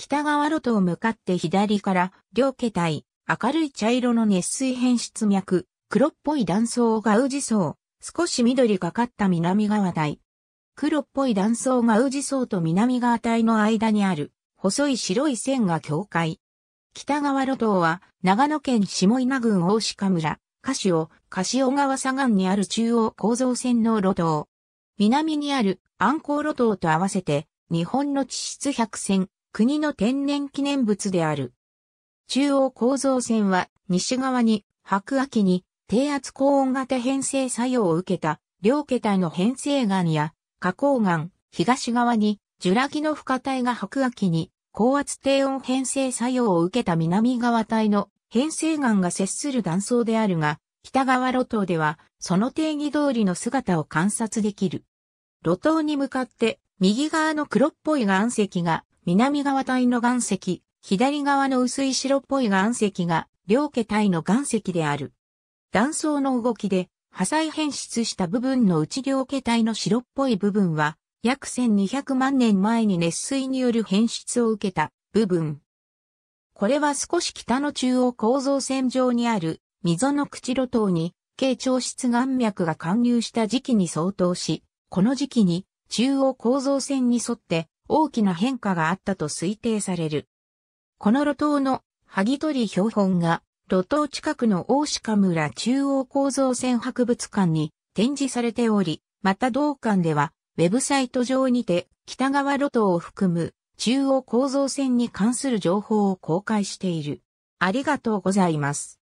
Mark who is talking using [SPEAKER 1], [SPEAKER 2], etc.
[SPEAKER 1] 北側路と向かって左から両桁体、明るい茶色の熱水変質脈、黒っぽい断層が宇治層、少し緑がかった南側台。黒っぽい断層が宇治層と南側帯の間にある、細い白い線が境界。北側路頭は、長野県下稲郡大鹿村、カシオ、カシオ川左岸にある中央構造線の路頭。南にある安光路頭と合わせて、日本の地質百選、国の天然記念物である。中央構造線は西側に白亜紀に低圧高温型変成作用を受けた両桁の変成岩や花崗岩、東側にジュラ紀の深体が白亜紀に高圧低温変成作用を受けた南側帯の変成岩が接する断層であるが、北側路頭ではその定義通りの姿を観察できる。路頭に向かって右側の黒っぽい岩石が南側帯の岩石、左側の薄い白っぽい岩石が、両家帯の岩石である。断層の動きで、破砕変質した部分の内両家帯の白っぽい部分は、約1200万年前に熱水による変質を受けた部分。これは少し北の中央構造線上にある溝の口路頭に、軽腸質岩脈が貫入した時期に相当し、この時期に中央構造線に沿って大きな変化があったと推定される。この路頭のぎ取標本が路頭近くの大鹿村中央構造線博物館に展示されており、また同館ではウェブサイト上にて北側路頭を含む中央構造線に関する情報を公開している。ありがとうございます。